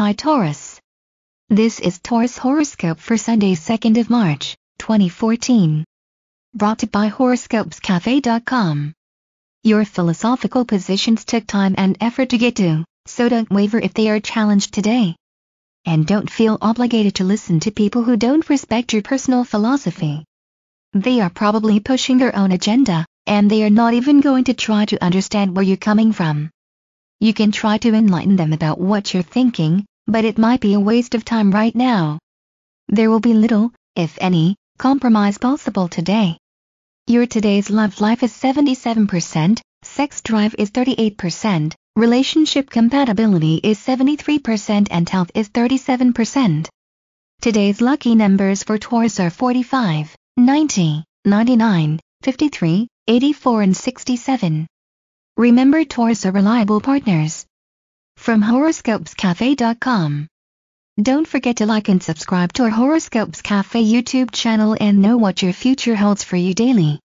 Hi Taurus. This is Taurus horoscope for Sunday 2nd of March, 2014. Brought to you by horoscopescafe.com. Your philosophical positions took time and effort to get to, so don't waver if they are challenged today. And don't feel obligated to listen to people who don't respect your personal philosophy. They are probably pushing their own agenda, and they are not even going to try to understand where you're coming from. You can try to enlighten them about what you're thinking, but it might be a waste of time right now. There will be little, if any, compromise possible today. Your today's love life is 77%, sex drive is 38%, relationship compatibility is 73% and health is 37%. Today's lucky numbers for Taurus are 45, 90, 99, 53, 84 and 67. Remember Taurus are reliable partners from horoscopescafe.com. Don't forget to like and subscribe to our Horoscopes Cafe YouTube channel and know what your future holds for you daily.